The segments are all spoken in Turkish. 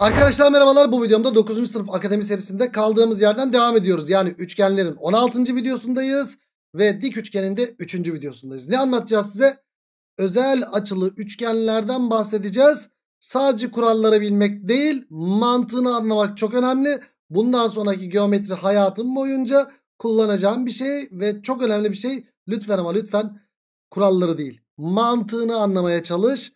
Arkadaşlar merhabalar bu videomda 9. sınıf akademi serisinde kaldığımız yerden devam ediyoruz. Yani üçgenlerin 16. videosundayız ve dik üçgenin de 3. videosundayız. Ne anlatacağız size? Özel açılı üçgenlerden bahsedeceğiz. Sadece kuralları bilmek değil mantığını anlamak çok önemli. Bundan sonraki geometri hayatım boyunca kullanacağım bir şey ve çok önemli bir şey. Lütfen ama lütfen kuralları değil mantığını anlamaya çalış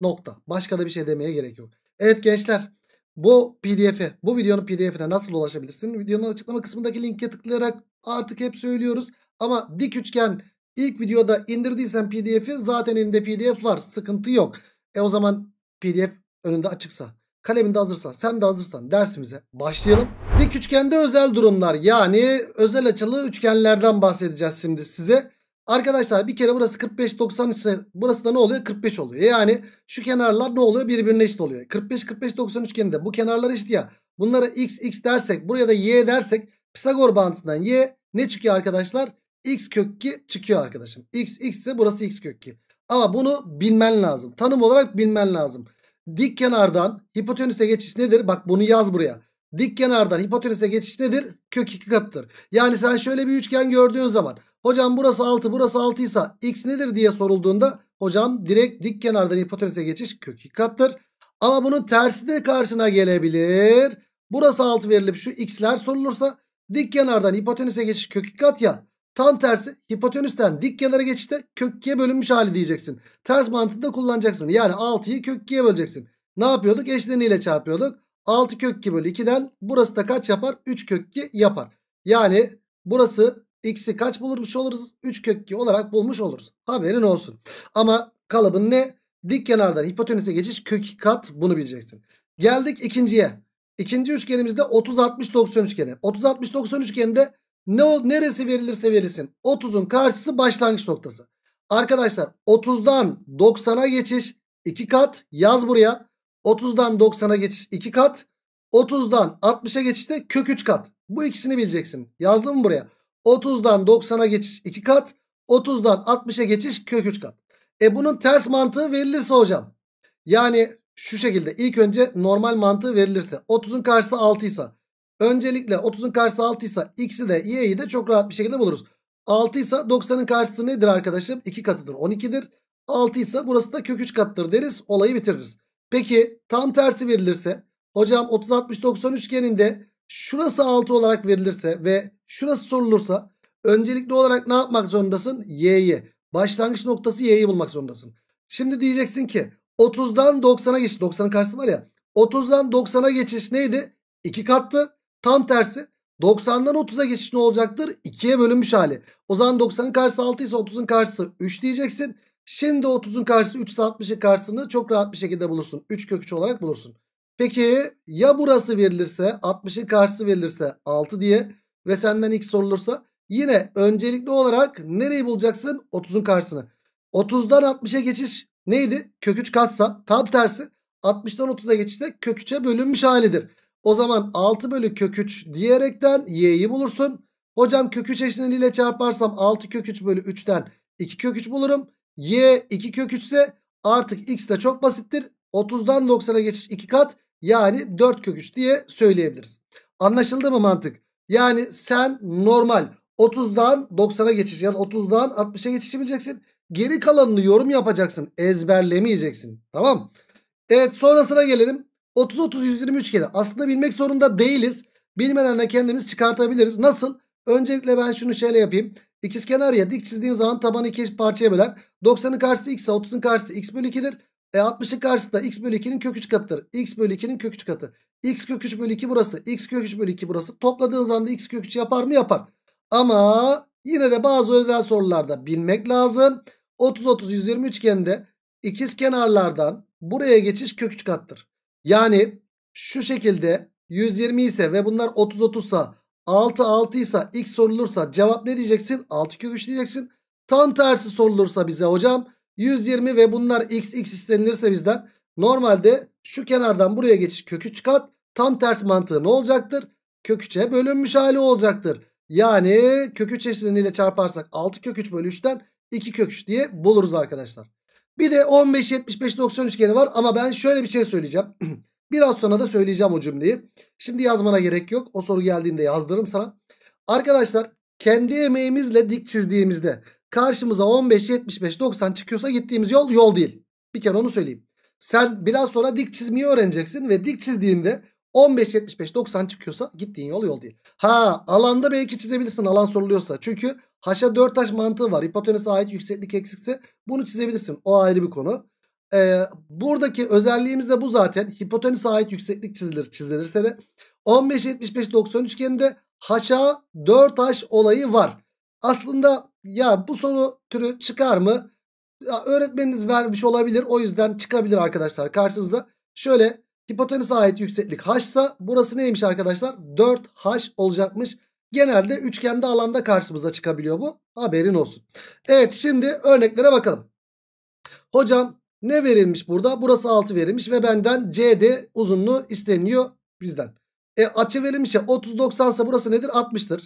nokta. Başka da bir şey demeye gerek yok. Evet gençler bu PDF'e, bu videonun pdf'ine nasıl ulaşabilirsin? Videonun açıklama kısmındaki linke tıklayarak artık hep söylüyoruz. Ama dik üçgen ilk videoda indirdiysen pdf'i zaten elinde pdf var sıkıntı yok. E o zaman pdf önünde açıksa kaleminde hazırsa sen de hazırsan dersimize başlayalım. Dik üçgende özel durumlar yani özel açılı üçgenlerden bahsedeceğiz şimdi size. Arkadaşlar bir kere burası 45 90 ise burası da ne oluyor? 45 oluyor. E yani şu kenarlar ne oluyor? Birbirine eşit oluyor. 45 45 90 üçgeninde bu kenarlar eşit ya. Bunlara x x dersek buraya da y dersek Pisagor bağıntısından y ne çıkıyor arkadaşlar? x kök 2 çıkıyor arkadaşım. x x ise burası x kök 2. Ama bunu bilmen lazım. Tanım olarak bilmen lazım. Dik kenardan hipotenüse geçiş nedir? Bak bunu yaz buraya. Dik kenardan hipotenüse geçiş nedir? Kök 2 katıdır. Yani sen şöyle bir üçgen gördüğün zaman hocam burası 6 burası 6 ise x nedir diye sorulduğunda hocam direkt dik kenardan hipotenüse geçiş kök 2 katıdır. Ama bunun tersi de karşına gelebilir. Burası 6 verilip şu x'ler sorulursa dik kenardan hipotenüse geçiş kök 2 kat ya. Tam tersi hipotenüsten dik kenara geçişte kök 2'ye bölünmüş hali diyeceksin. Ters mantığında kullanacaksın. Yani 6'yı kök 2'ye böleceksin. Ne yapıyorduk? Eşleniğiyle çarpıyorduk. 6 kök 2 bölü 2'den burası da kaç yapar? 3 kök 2 yapar. Yani burası x'i kaç bulurmuş oluruz? 3 kök 2 olarak bulmuş oluruz. Haberin olsun. Ama kalıbın ne? Dik kenardan hipotenüse geçiş kök kat bunu bileceksin. Geldik ikinciye. İkinci üçgenimizde 30-60-90 üçgeni. 30-60-90 üçgeninde ne, neresi verilirse verilsin. 30'un karşısı başlangıç noktası. Arkadaşlar 30'dan 90'a geçiş 2 kat yaz buraya. 30'dan 90'a geçiş 2 kat. 30'dan 60'a geçişte kök 3 kat. Bu ikisini bileceksin. Yazdım mı buraya? 30'dan 90'a geçiş 2 kat. 30'dan 60'a geçiş kök 3 kat. E bunun ters mantığı verilirse hocam. Yani şu şekilde ilk önce normal mantığı verilirse. 30'un karşısı 6 ise. Öncelikle 30'un karşısı 6 ise x'i de y'yi de çok rahat bir şekilde buluruz. 6 ise 90'ın karşısı nedir arkadaşım? 2 katıdır 12'dir. 6 ise burası da kök 3 kattır deriz olayı bitiririz. Peki tam tersi verilirse hocam 30-60-90 üçgeninde şurası 6 olarak verilirse ve şurası sorulursa öncelikli olarak ne yapmak zorundasın? Y'yi. Başlangıç noktası Y'yi bulmak zorundasın. Şimdi diyeceksin ki 30'dan 90'a geçiş. 90'ın karşısı var ya. 30'dan 90'a geçiş neydi? 2 kattı. Tam tersi. 90'dan 30'a geçiş ne olacaktır? 2'ye bölünmüş hali. O zaman 90'ın karşısı 6 ise 30'un karşısı 3 diyeceksin. Şimdi 30'un karşısı 3 ise 60'ın karşısını çok rahat bir şekilde bulursun. 3 kök 3 olarak bulursun. Peki ya burası verilirse 60'ın karşısı verilirse 6 diye ve senden x sorulursa yine öncelikli olarak nereyi bulacaksın? 30'un karşısını. 30'dan 60'a geçiş neydi? Kök 3 katsa tam tersi 60'dan 30'a geçişte kök 3'e bölünmüş halidir. O zaman 6 bölü kök 3 diyerekten y'yi bulursun. Hocam kök 3 eşleniğiyle çarparsam 6 kök 3 bölü 3'ten 2 kök 3 bulurum y 2 kök 3 ise artık x de çok basittir. 30'dan 90'a geçiş 2 kat yani 4 kök 3 diye söyleyebiliriz. Anlaşıldı mı mantık? Yani sen normal 30'dan 90'a geçiş yani 30'dan 60'a geçişi bileceksin. Geri kalanını yorum yapacaksın. Ezberlemeyeceksin. Tamam. Evet sonrasına gelelim. 30 30 123 üçgeni. Aslında bilmek zorunda değiliz. Bilmeden de kendimiz çıkartabiliriz. Nasıl? Öncelikle ben şunu şöyle yapayım kenar ya dik çizdiğim zaman tabanı iki parçaya böler. 90'ın karşısı x, 30'un karşısı x bölü 2'dir. E 60'ın karşısı da x bölü 2'nin kök 3 katıdır. x bölü 2'nin kök 3 katı. x kök 3 bölü 2 burası. x kök 3 bölü 2 burası. Topladığınız anda x kök 3 yapar mı? Yapar. Ama yine de bazı özel sorularda bilmek lazım. 30-30-120 üçgeninde ikiz kenarlardan buraya geçiş kök 3 kattır. Yani şu şekilde 120 ise ve bunlar 30-30 sa 6 6 ise x sorulursa cevap ne diyeceksin? 6 kök 3 diyeceksin. Tam tersi sorulursa bize hocam 120 ve bunlar x x istenilirse bizden normalde şu kenardan buraya geçiş kök 3 kat tam ters mantığı ne olacaktır? Kök 3'e bölünmüş hali olacaktır. Yani kök 3 eşleniğiyle çarparsak 6 kök 3 bölü 3'ten 2 kök 3 diye buluruz arkadaşlar. Bir de 15 75 90 üçgeni var ama ben şöyle bir şey söyleyeceğim. Biraz sonra da söyleyeceğim o cümleyi. Şimdi yazmana gerek yok. O soru geldiğinde yazdırırım sana. Arkadaşlar kendi emeğimizle dik çizdiğimizde karşımıza 15, 75, 90 çıkıyorsa gittiğimiz yol yol değil. Bir kere onu söyleyeyim. Sen biraz sonra dik çizmeyi öğreneceksin ve dik çizdiğinde 15, 75, 90 çıkıyorsa gittiğin yol yol değil. Ha alanda belki çizebilirsin alan soruluyorsa. Çünkü haşa 4 taş mantığı var. Hipotenüse ait yükseklik eksikse bunu çizebilirsin. O ayrı bir konu e, buradaki özelliğimiz de bu zaten. Hipotenüse ait yükseklik çizilir. Çizilirse de 15 75 90 üçgeninde haşa 4 haş olayı var. Aslında ya bu soru türü çıkar mı? Ya, öğretmeniniz vermiş olabilir. O yüzden çıkabilir arkadaşlar karşınıza. Şöyle hipotenüse ait yükseklik haşsa burası neymiş arkadaşlar? 4 haş olacakmış. Genelde üçgende alanda karşımıza çıkabiliyor bu. Haberin olsun. Evet şimdi örneklere bakalım. Hocam ne verilmiş burada? Burası 6 verilmiş ve benden CD uzunluğu isteniyor bizden. E açı verilmiş ya 30 90 ise burası nedir? 60'tır.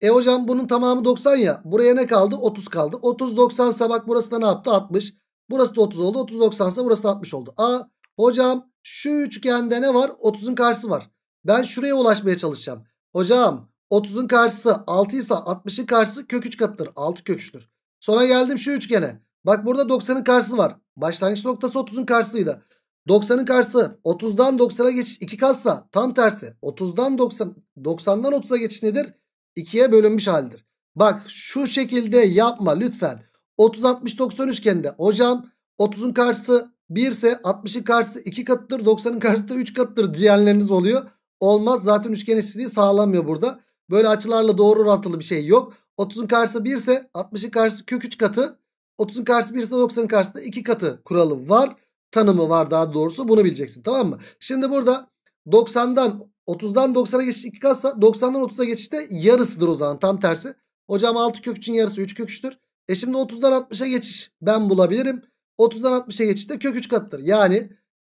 E hocam bunun tamamı 90 ya. Buraya ne kaldı? 30 kaldı. 30 90 ise bak burası da ne yaptı? 60. Burası da 30 oldu. 30 90 ise burası da 60 oldu. A hocam şu üçgende ne var? 30'un karşısı var. Ben şuraya ulaşmaya çalışacağım. Hocam 30'un karşısı 6 ise 60'ın karşısı kök 3 katıdır. 6 kök 3'tür. Sonra geldim şu üçgene. Bak burada 90'ın karşısı var. Başlangıç noktası 30'un karşısıydı. 90'ın karşısı 30'dan 90'a geçiş 2 katsa tam tersi 30'dan 90 90'dan 30'a geçiş nedir? 2'ye bölünmüş haldir. Bak şu şekilde yapma lütfen. 30 60 90 üçgende hocam 30'un karşısı 1 ise 60'ın karşısı 2 katıdır 90'ın karşısı da 3 katıdır diyenleriniz oluyor. Olmaz zaten üçgen eşitliği sağlanmıyor burada. Böyle açılarla doğru orantılı bir şey yok. 30'un karşısı 1 ise 60'ın karşısı kök 3 katı. 30'un karşısı 1 ise 90'ın karşısında 2 katı kuralı var. Tanımı var daha doğrusu bunu bileceksin tamam mı? Şimdi burada 90'dan 30'dan 90'a geçiş 2 katsa 90'dan 30'a geçişte yarısıdır o zaman tam tersi. Hocam 6 kök 3'ün yarısı 3 kök 3'tür. E şimdi 30'dan 60'a geçiş ben bulabilirim. 30'dan 60'a geçişte kök 3 katıdır. Yani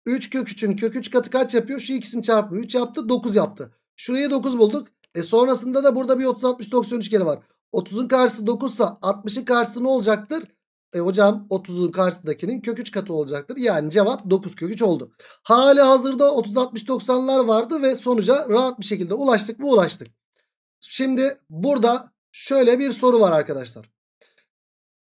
3 kök 3'ün kök 3 katı kaç yapıyor? Şu ikisini çarpımı 3 yaptı 9 yaptı. Şurayı 9 bulduk. E sonrasında da burada bir 30 60 90 üçgeni var. 30'un karşısı 9 ise 60'ın karşısı ne olacaktır? E hocam 30'un karşısındakinin kök 3 katı olacaktır. Yani cevap 9 kök 3 oldu. Hali hazırda 30 60 90'lar vardı ve sonuca rahat bir şekilde ulaştık mı ulaştık. Şimdi burada şöyle bir soru var arkadaşlar.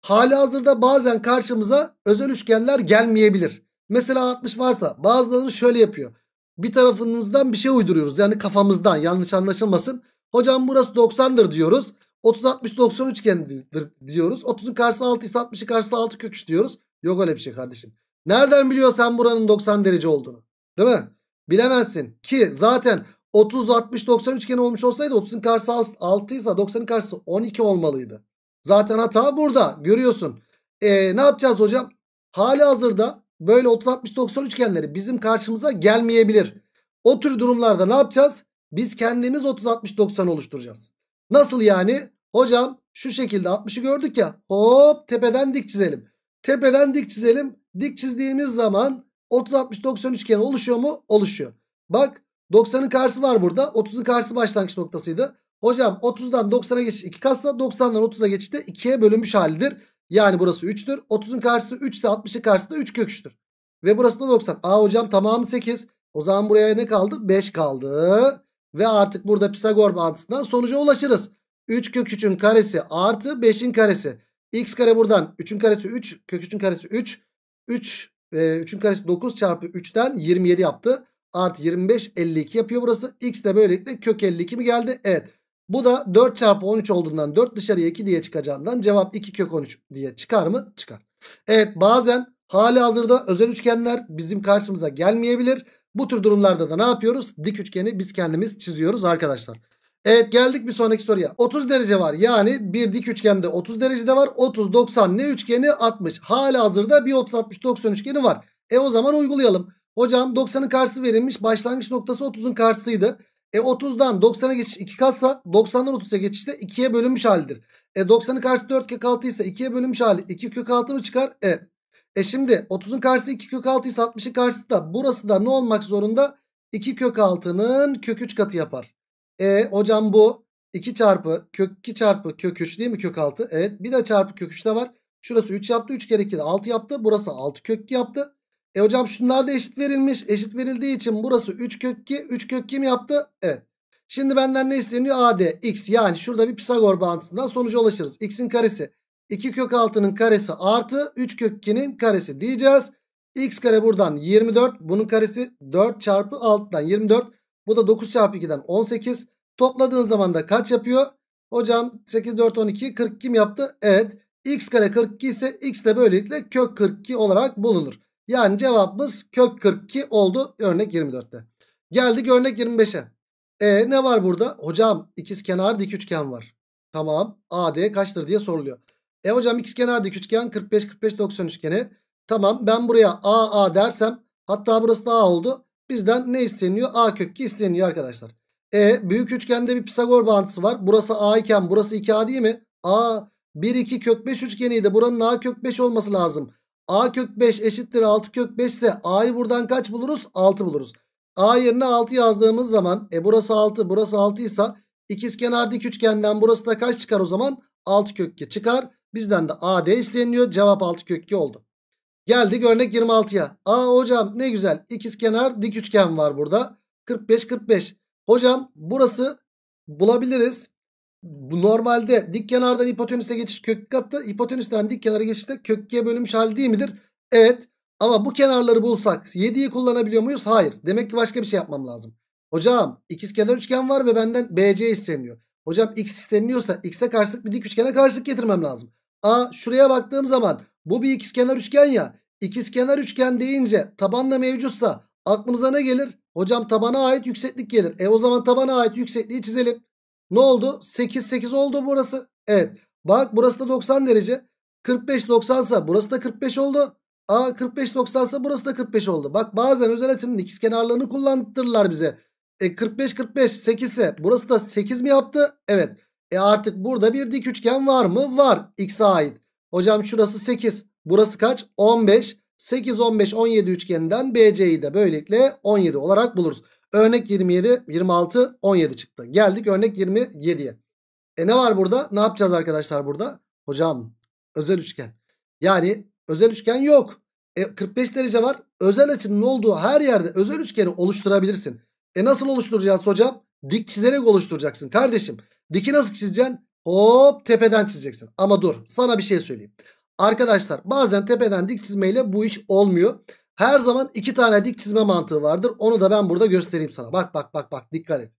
Hali hazırda bazen karşımıza özel üçgenler gelmeyebilir. Mesela 60 varsa bazıları şöyle yapıyor. Bir tarafımızdan bir şey uyduruyoruz. Yani kafamızdan yanlış anlaşılmasın. Hocam burası 90'dır diyoruz. 30 60 90 üçgendir diyoruz. 30'un karşısı 6 ise 60'ın karşısı 6 kök 3 diyoruz. Yok öyle bir şey kardeşim. Nereden biliyorsun sen buranın 90 derece olduğunu? Değil mi? Bilemezsin ki zaten 30 60 90 üçgeni olmuş olsaydı 30'un karşısı 6 ise 90'ın karşısı 12 olmalıydı. Zaten hata burada görüyorsun. Ee, ne yapacağız hocam? Hali hazırda böyle 30 60 90 üçgenleri bizim karşımıza gelmeyebilir. O tür durumlarda ne yapacağız? Biz kendimiz 30 60 90 oluşturacağız. Nasıl yani? Hocam şu şekilde 60'ı gördük ya. Hop tepeden dik çizelim. Tepeden dik çizelim. Dik çizdiğimiz zaman 30 60 90 üçgeni oluşuyor mu? Oluşuyor. Bak 90'ın karşısı var burada. 30'un karşısı başlangıç noktasıydı. Hocam 30'dan 90'a geçiş 2 katsa 90'dan 30'a geçişte 2'ye bölünmüş halidir. Yani burası 3'tür. 30'un karşısı 3 ise 60'ın karşısı da 3 köküçtür. Ve burası da 90. Aa hocam tamamı 8. O zaman buraya ne kaldı? 5 kaldı. Ve artık burada Pisagor mantısından sonuca ulaşırız. 3 kök 3'ün karesi artı 5'in karesi. X kare buradan 3'ün karesi 3 kök 3'ün karesi 3. 3 e, 3'ün karesi 9 çarpı 3'ten 27 yaptı. Artı 25 52 yapıyor burası. X de böylelikle kök 52 mi geldi? Evet. Bu da 4 çarpı 13 olduğundan 4 dışarıya 2 diye çıkacağından cevap 2 kök 13 diye çıkar mı? Çıkar. Evet bazen hali hazırda özel üçgenler bizim karşımıza gelmeyebilir. Bu tür durumlarda da ne yapıyoruz? Dik üçgeni biz kendimiz çiziyoruz arkadaşlar. Evet geldik bir sonraki soruya. 30 derece var. Yani bir dik üçgende 30 derece de var. 30 90 ne üçgeni 60. Hala hazırda bir 30 60 90 üçgeni var. E o zaman uygulayalım. Hocam 90'ın karşısı verilmiş. Başlangıç noktası 30'un karşısıydı. E 30'dan 90'a geçiş 2 katsa 90'dan 30'a geçişte de 2'ye bölünmüş halidir. E 90'ın karşısı 4 kök 6 ise 2'ye bölünmüş hali 2 kök 6 mı çıkar? Evet. E şimdi 30'un karşısı 2 kök 6 ise 60'ın karşısı da burası da ne olmak zorunda? 2 kök 6'nın kök 3 katı yapar. E hocam bu 2 çarpı kök 2 çarpı kök 3 değil mi kök 6? Evet bir de çarpı kök 3 de var. Şurası 3 yaptı 3 kere 2 de 6 yaptı. Burası 6 kök 2 yaptı. E hocam şunlar da eşit verilmiş. Eşit verildiği için burası 3 kök 2. 3 kök 2 mi yaptı? Evet. Şimdi benden ne isteniyor? AD x yani şurada bir Pisagor bağıntısından sonuca ulaşırız. x'in karesi 2 kök 6'nın karesi artı 3 kök 2'nin karesi diyeceğiz. x kare buradan 24. Bunun karesi 4 çarpı 6'dan 24. Bu da 9 çarpı 2'den 18. Topladığın zaman da kaç yapıyor? Hocam 8, 4, 12, 42 kim yaptı? Evet. X kare 42 ise X de böylelikle kök 42 olarak bulunur. Yani cevabımız kök 42 oldu örnek 24'te. Geldik örnek 25'e. E ne var burada? Hocam ikiz kenar dik üçgen var. Tamam. AD kaçtır diye soruluyor. E hocam ikiz kenar dik üçgen 45 45 90 üçgeni. Tamam ben buraya AA dersem hatta burası da A oldu. Bizden ne isteniyor? A kök 2 isteniyor arkadaşlar. E büyük üçgende bir Pisagor bağıntısı var. Burası A iken burası 2A değil mi? A 1 2 kök 5 üçgeniydi. Buranın A kök 5 olması lazım. A kök 5 eşittir 6 kök 5 ise A'yı buradan kaç buluruz? 6 buluruz. A yerine 6 yazdığımız zaman e burası 6 burası 6 ise ikizkenarda dik üçgenden burası da kaç çıkar o zaman? 6 kök 2 çıkar. Bizden de AD isteniyor. Cevap 6 kök 2 oldu. Geldik örnek 26'ya. Aa hocam ne güzel ikizkenar dik üçgen var burada. 45-45. Hocam burası bulabiliriz. Normalde dik kenardan hipotenüse geçiş kök kattı. Hipotenüsten dik kenara geçişte kökkiye bölünmüş hali değil midir? Evet. Ama bu kenarları bulsak 7'yi kullanabiliyor muyuz? Hayır. Demek ki başka bir şey yapmam lazım. Hocam ikizkenar üçgen var ve benden BC isteniyor. Hocam x isteniyorsa x'e karşılık bir dik üçgene karşılık getirmem lazım. A şuraya baktığım zaman bu bir ikizkenar üçgen ya. İkizkenar üçgen deyince tabanla mevcutsa aklımıza ne gelir? Hocam tabana ait yükseklik gelir. E o zaman tabana ait yüksekliği çizelim. Ne oldu? 8 8 oldu burası. Evet. Bak burası da 90 derece. 45 90 sa burası da 45 oldu. A 45 90 sa burası da 45 oldu. Bak bazen özel açının ikizkenarlarını kullandırırlar bize. E 45 45 8 ise burası da 8 mi yaptı? Evet. E artık burada bir dik üçgen var mı? Var. X'e ait. Hocam şurası 8. Burası kaç? 15. 8, 15, 17 üçgeninden BC'yi de böylelikle 17 olarak buluruz. Örnek 27, 26, 17 çıktı. Geldik örnek 27'ye. E ne var burada? Ne yapacağız arkadaşlar burada? Hocam özel üçgen. Yani özel üçgen yok. E 45 derece var. Özel açının olduğu her yerde özel üçgeni oluşturabilirsin. E nasıl oluşturacağız hocam? Dik çizerek oluşturacaksın kardeşim. Diki nasıl çizeceksin? Hop tepeden çizeceksin. Ama dur sana bir şey söyleyeyim. Arkadaşlar bazen tepeden dik çizmeyle bu iş olmuyor. Her zaman iki tane dik çizme mantığı vardır. Onu da ben burada göstereyim sana. Bak bak bak bak dikkat et.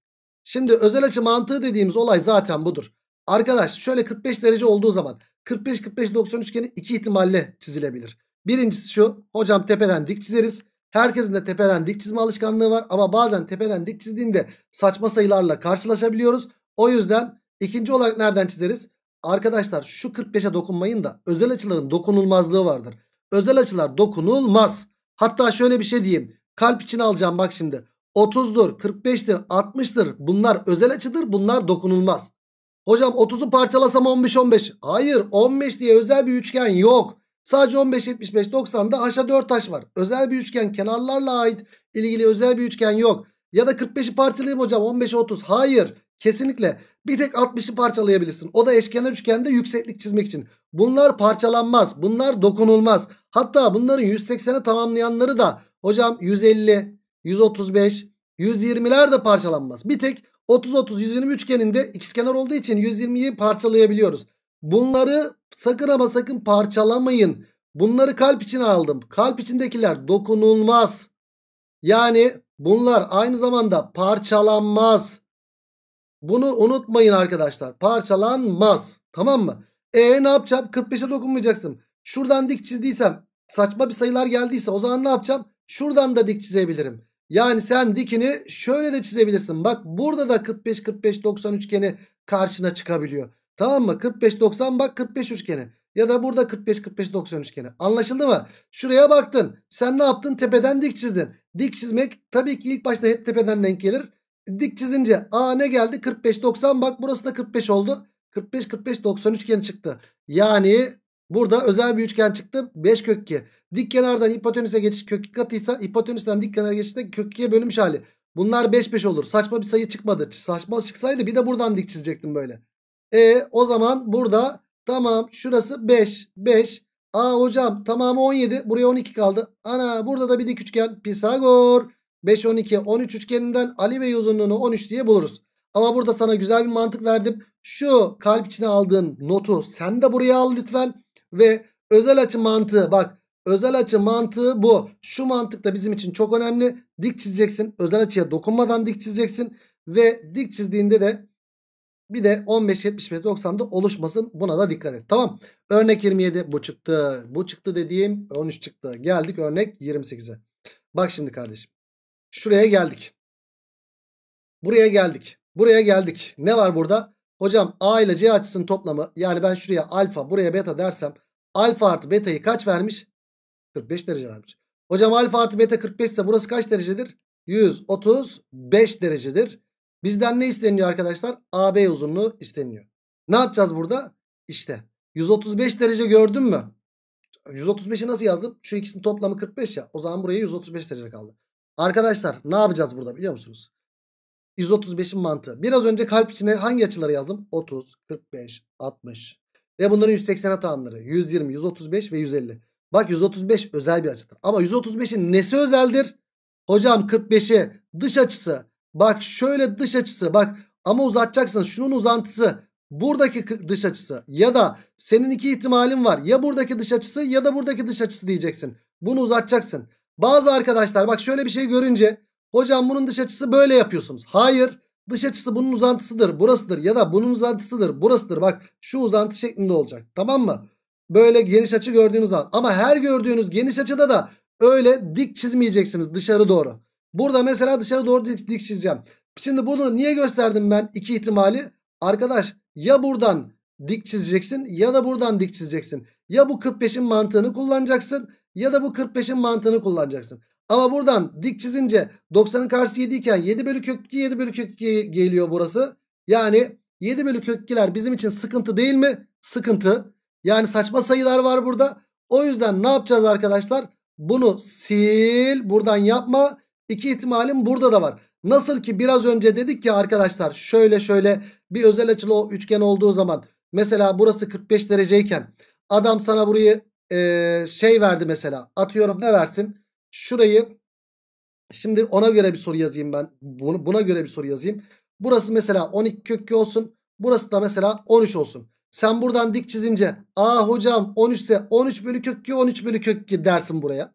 Şimdi özel açı mantığı dediğimiz olay zaten budur. Arkadaş şöyle 45 derece olduğu zaman 45-45-90 üçgeni iki ihtimalle çizilebilir. Birincisi şu hocam tepeden dik çizeriz. Herkesin de tepeden dik çizme alışkanlığı var ama bazen tepeden dik çizdiğinde saçma sayılarla karşılaşabiliyoruz. O yüzden İkinci olarak nereden çizeriz? Arkadaşlar şu 45'e dokunmayın da özel açıların dokunulmazlığı vardır. Özel açılar dokunulmaz. Hatta şöyle bir şey diyeyim. Kalp için alacağım bak şimdi. 30'dur, 45'tir, 60'tır. Bunlar özel açıdır. Bunlar dokunulmaz. Hocam 30'u parçalasam 15 15. Hayır 15 diye özel bir üçgen yok. Sadece 15 75 90'da haşa 4 taş var. Özel bir üçgen kenarlarla ait ilgili özel bir üçgen yok. Ya da 45'i parçalayayım hocam 15 30. Hayır. Kesinlikle bir tek 60'ı parçalayabilirsin. O da eşkenar üçgende yükseklik çizmek için. Bunlar parçalanmaz. Bunlar dokunulmaz. Hatta bunların 180'i tamamlayanları da hocam 150, 135, 120'ler de parçalanmaz. Bir tek 30-30-120 üçgeninde ikizkenar olduğu için 120'yi parçalayabiliyoruz. Bunları sakın ama sakın parçalamayın. Bunları kalp içine aldım. Kalp içindekiler dokunulmaz. Yani bunlar aynı zamanda parçalanmaz. Bunu unutmayın arkadaşlar. Parçalanmaz. Tamam mı? E ne yapacağım? 45'e dokunmayacaksın. Şuradan dik çizdiysem saçma bir sayılar geldiyse o zaman ne yapacağım? Şuradan da dik çizebilirim. Yani sen dikini şöyle de çizebilirsin. Bak burada da 45 45 90 üçgeni karşına çıkabiliyor. Tamam mı? 45 90 bak 45 üçgeni. Ya da burada 45 45 90 üçgeni. Anlaşıldı mı? Şuraya baktın. Sen ne yaptın? Tepeden dik çizdin. Dik çizmek tabii ki ilk başta hep tepeden denk gelir dik çizince A ne geldi? 45 90 bak burası da 45 oldu. 45 45 90 üçgen çıktı. Yani burada özel bir üçgen çıktı. 5 kök 2. Dik kenardan hipotenüse geçiş kök 2 katıysa hipotenüsten dik kenar geçişte kök 2'ye bölünmüş hali. Bunlar 5 5 olur. Saçma bir sayı çıkmadı. Saçma çıksaydı bir de buradan dik çizecektim böyle. E o zaman burada tamam şurası 5 5. Aa hocam tamamı 17. Buraya 12 kaldı. Ana burada da bir dik üçgen. Pisagor. 5, 12, 13 üçgeninden Ali Bey uzunluğunu 13 diye buluruz. Ama burada sana güzel bir mantık verdim. Şu kalp içine aldığın notu sen de buraya al lütfen. Ve özel açı mantığı bak özel açı mantığı bu. Şu mantık da bizim için çok önemli. Dik çizeceksin. Özel açıya dokunmadan dik çizeceksin. Ve dik çizdiğinde de bir de 15, 75, 90'da oluşmasın. Buna da dikkat et. Tamam. Örnek 27 bu çıktı. Bu çıktı dediğim 13 çıktı. Geldik örnek 28'e. Bak şimdi kardeşim. Şuraya geldik. Buraya geldik. Buraya geldik. Ne var burada? Hocam A ile C açısının toplamı yani ben şuraya alfa buraya beta dersem alfa artı beta'yı kaç vermiş? 45 derece vermiş. Hocam alfa artı beta 45 ise burası kaç derecedir? 135 derecedir. Bizden ne isteniyor arkadaşlar? AB uzunluğu isteniyor. Ne yapacağız burada? İşte 135 derece gördün mü? 135'i nasıl yazdım? Şu ikisinin toplamı 45 ya. O zaman buraya 135 derece kaldı. Arkadaşlar ne yapacağız burada biliyor musunuz? 135'in mantığı. Biraz önce kalp içine hangi açıları yazdım? 30, 45, 60. Ve bunların 180'e tamamları. 120, 135 ve 150. Bak 135 özel bir açıdır. Ama 135'in nesi özeldir? Hocam 45'i dış açısı. Bak şöyle dış açısı. Bak ama uzatacaksın. Şunun uzantısı. Buradaki dış açısı. Ya da senin iki ihtimalin var. Ya buradaki dış açısı ya da buradaki dış açısı diyeceksin. Bunu uzatacaksın. Bazı arkadaşlar bak şöyle bir şey görünce hocam bunun dış açısı böyle yapıyorsunuz. Hayır dış açısı bunun uzantısıdır burasıdır ya da bunun uzantısıdır burasıdır. Bak şu uzantı şeklinde olacak tamam mı? Böyle geniş açı gördüğünüz zaman ama her gördüğünüz geniş açıda da öyle dik çizmeyeceksiniz dışarı doğru. Burada mesela dışarı doğru dik, dik çizeceğim. Şimdi bunu niye gösterdim ben iki ihtimali? Arkadaş ya buradan dik çizeceksin ya da buradan dik çizeceksin. Ya bu 45'in mantığını kullanacaksın ya da bu 45'in mantığını kullanacaksın. Ama buradan dik çizince 90'ın karşısı 7 iken 7 bölü kök 2 7 bölü kök 2 geliyor burası. Yani 7 bölü kök 2'ler bizim için sıkıntı değil mi? Sıkıntı. Yani saçma sayılar var burada. O yüzden ne yapacağız arkadaşlar? Bunu sil buradan yapma. İki ihtimalim burada da var. Nasıl ki biraz önce dedik ki arkadaşlar şöyle şöyle bir özel açılı o üçgen olduğu zaman mesela burası 45 dereceyken adam sana burayı e, şey verdi mesela. Atıyorum ne versin? Şurayı şimdi ona göre bir soru yazayım ben. Bunu, buna göre bir soru yazayım. Burası mesela 12 kökü olsun. Burası da mesela 13 olsun. Sen buradan dik çizince aa hocam 13 ise 13 bölü kök 2 13 bölü kök 2 dersin buraya.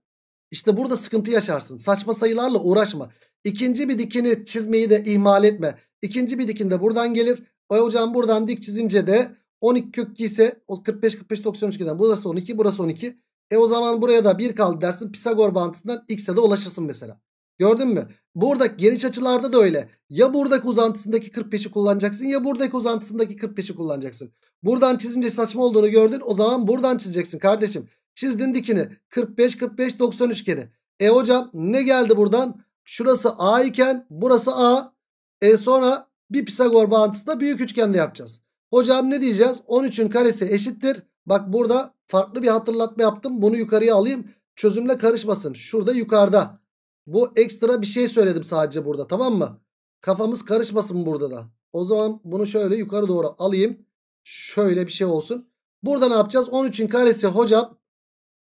İşte burada sıkıntı yaşarsın. Saçma sayılarla uğraşma. İkinci bir dikini çizmeyi de ihmal etme. İkinci bir dikinde buradan gelir. O e hocam buradan dik çizince de 12 kökü ise 45 45 45 92'den burası 12 burası 12. E o zaman buraya da 1 kaldı dersin Pisagor bantından x'e de ulaşırsın mesela. Gördün mü? Buradaki geniş açılarda da öyle. Ya buradaki uzantısındaki 45'i kullanacaksın ya buradaki uzantısındaki 45'i kullanacaksın. Buradan çizince saçma olduğunu gördün. O zaman buradan çizeceksin kardeşim. Çizdin dikini. 45 45 90 üçgeni. E hocam ne geldi buradan? Şurası A iken burası A. E sonra bir Pisagor bağıntısında büyük üçgende yapacağız. Hocam ne diyeceğiz? 13'ün karesi eşittir. Bak burada farklı bir hatırlatma yaptım. Bunu yukarıya alayım. Çözümle karışmasın. Şurada yukarıda. Bu ekstra bir şey söyledim sadece burada tamam mı? Kafamız karışmasın burada da. O zaman bunu şöyle yukarı doğru alayım. Şöyle bir şey olsun. Burada ne yapacağız? 13'ün karesi hocam.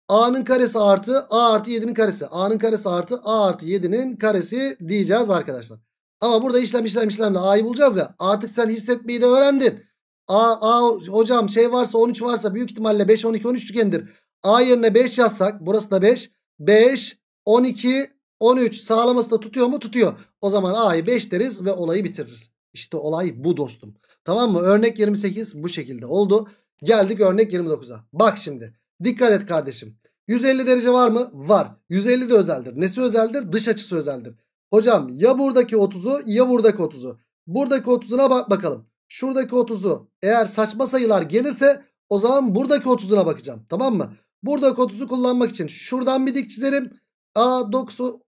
A'nın karesi artı A artı 7'nin karesi. A'nın karesi artı A artı 7'nin karesi diyeceğiz arkadaşlar. Ama burada işlem işlem işlemle A'yı bulacağız ya. Artık sen hissetmeyi de öğrendin. A, A hocam şey varsa 13 varsa büyük ihtimalle 5 12 13 üçgendir. A yerine 5 yazsak burası da 5. 5 12 13 sağlaması da tutuyor mu? Tutuyor. O zaman A'yı 5 deriz ve olayı bitiririz. İşte olay bu dostum. Tamam mı? Örnek 28 bu şekilde oldu. Geldik örnek 29'a. Bak şimdi. Dikkat et kardeşim. 150 derece var mı? Var. 150 de özeldir. Nesi özeldir? Dış açısı özeldir. Hocam ya buradaki 30'u ya buradaki 30'u. Buradaki 30'una bak bakalım. Şuradaki 30'u eğer saçma sayılar gelirse o zaman buradaki 30'una bakacağım. Tamam mı? Buradaki 30'u kullanmak için şuradan bir dik çizerim. A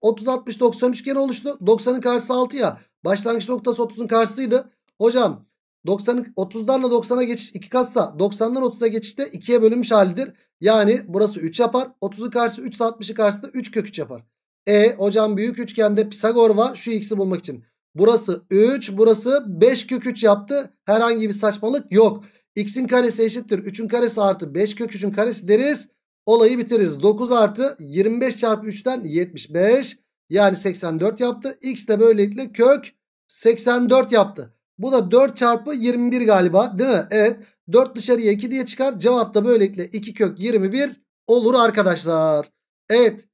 30 60 90 üçgeni oluştu. 90'ın karşısı 6 ya. Başlangıç noktası 30'un karşısıydı. Hocam 90 30'dan 90'a geçiş 2 katsa 90'dan 30'a geçişte 2'ye bölünmüş halidir. Yani burası 3 yapar. 30'u karşı 3 60'ı karşısında 3 kök 3 yapar. E hocam büyük üçgende Pisagor var şu x'i bulmak için. Burası 3 burası 5 kök 3 yaptı. Herhangi bir saçmalık yok. X'in karesi eşittir. 3'ün karesi artı 5 kök 3'ün karesi deriz. Olayı bitiririz. 9 artı 25 çarpı 3'ten 75 yani 84 yaptı. X de böylelikle kök 84 yaptı. Bu da 4 çarpı 21 galiba değil mi? Evet 4 dışarıya 2 diye çıkar. Cevap da böylelikle 2 kök 21 olur arkadaşlar. Evet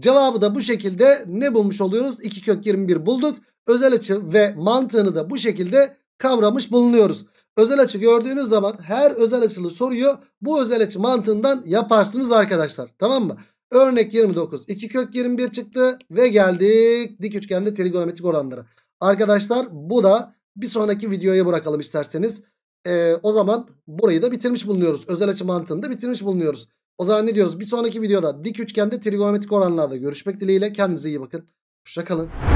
Cevabı da bu şekilde ne bulmuş oluyoruz? 2 kök 21 bulduk. Özel açı ve mantığını da bu şekilde kavramış bulunuyoruz. Özel açı gördüğünüz zaman her özel açılı soruyu bu özel açı mantığından yaparsınız arkadaşlar. Tamam mı? Örnek 29. 2 kök 21 çıktı ve geldik dik üçgende trigonometrik oranlara. Arkadaşlar bu da bir sonraki videoya bırakalım isterseniz. Ee, o zaman burayı da bitirmiş bulunuyoruz. Özel açı mantığını da bitirmiş bulunuyoruz. O zaman ne diyoruz? Bir sonraki videoda dik üçgende trigonometrik oranlarda görüşmek dileğiyle. Kendinize iyi bakın. Hoşçakalın.